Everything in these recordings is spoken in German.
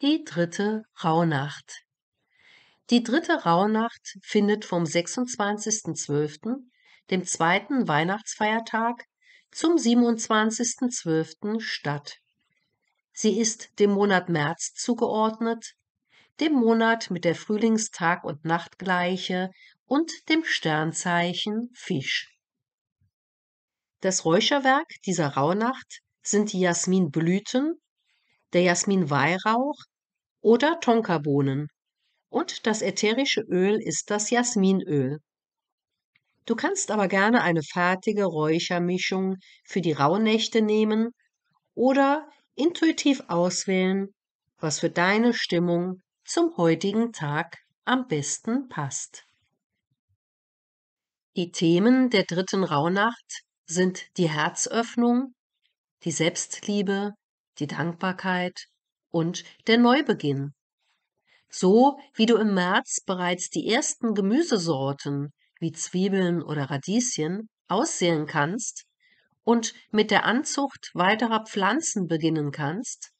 Die dritte Rauhnacht. Die dritte Rauhnacht findet vom 26.12., dem zweiten Weihnachtsfeiertag, zum 27.12. statt. Sie ist dem Monat März zugeordnet, dem Monat mit der Frühlingstag- und Nachtgleiche und dem Sternzeichen Fisch. Das Räucherwerk dieser Rauhnacht sind die Jasminblüten der Jasminweihrauch oder Tonkabohnen. Und das ätherische Öl ist das Jasminöl. Du kannst aber gerne eine fertige Räuchermischung für die Rauhnächte nehmen oder intuitiv auswählen, was für deine Stimmung zum heutigen Tag am besten passt. Die Themen der dritten Rauhnacht sind die Herzöffnung, die Selbstliebe, die Dankbarkeit und der Neubeginn. So wie du im März bereits die ersten Gemüsesorten wie Zwiebeln oder Radieschen aussehen kannst und mit der Anzucht weiterer Pflanzen beginnen kannst,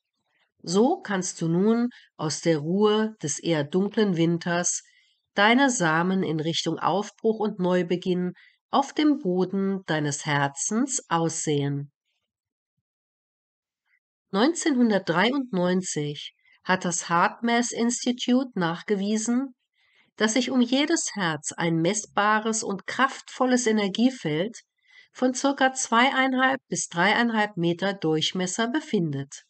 so kannst du nun aus der Ruhe des eher dunklen Winters deine Samen in Richtung Aufbruch und Neubeginn auf dem Boden deines Herzens aussehen. 1993 hat das HeartMath Institute nachgewiesen, dass sich um jedes Herz ein messbares und kraftvolles Energiefeld von circa zweieinhalb bis dreieinhalb Meter Durchmesser befindet.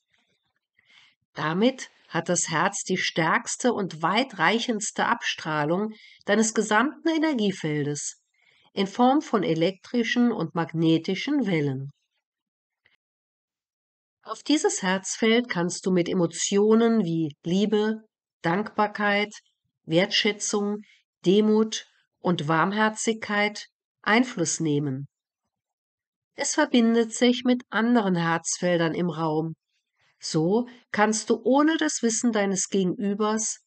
Damit hat das Herz die stärkste und weitreichendste Abstrahlung deines gesamten Energiefeldes in Form von elektrischen und magnetischen Wellen. Auf dieses Herzfeld kannst du mit Emotionen wie Liebe, Dankbarkeit, Wertschätzung, Demut und Warmherzigkeit Einfluss nehmen. Es verbindet sich mit anderen Herzfeldern im Raum. So kannst du ohne das Wissen deines Gegenübers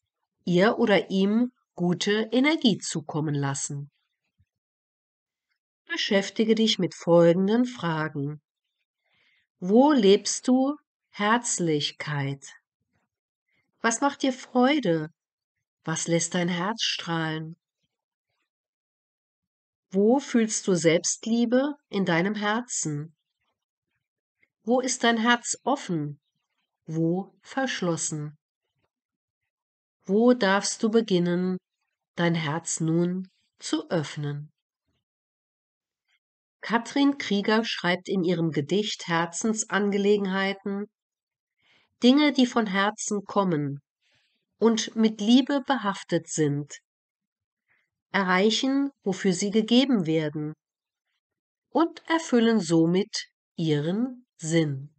ihr oder ihm gute Energie zukommen lassen. Beschäftige dich mit folgenden Fragen. Wo lebst du Herzlichkeit? Was macht dir Freude? Was lässt dein Herz strahlen? Wo fühlst du Selbstliebe in deinem Herzen? Wo ist dein Herz offen? Wo verschlossen? Wo darfst du beginnen, dein Herz nun zu öffnen? Katrin Krieger schreibt in ihrem Gedicht Herzensangelegenheiten Dinge, die von Herzen kommen und mit Liebe behaftet sind, erreichen, wofür sie gegeben werden und erfüllen somit ihren Sinn.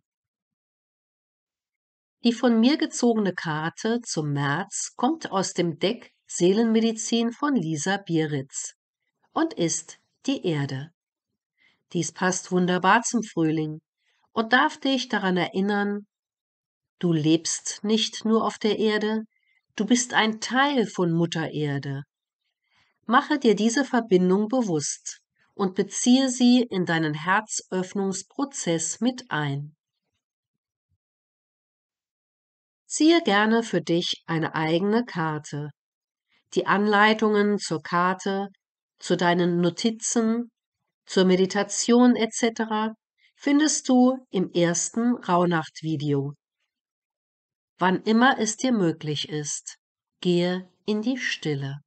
Die von mir gezogene Karte zum März kommt aus dem Deck Seelenmedizin von Lisa Bieritz und ist die Erde. Dies passt wunderbar zum Frühling und darf dich daran erinnern, du lebst nicht nur auf der Erde, du bist ein Teil von Mutter Erde. Mache dir diese Verbindung bewusst und beziehe sie in deinen Herzöffnungsprozess mit ein. Ziehe gerne für dich eine eigene Karte. Die Anleitungen zur Karte, zu deinen Notizen zur Meditation etc. findest du im ersten Rauhnacht-Video. Wann immer es dir möglich ist, gehe in die Stille.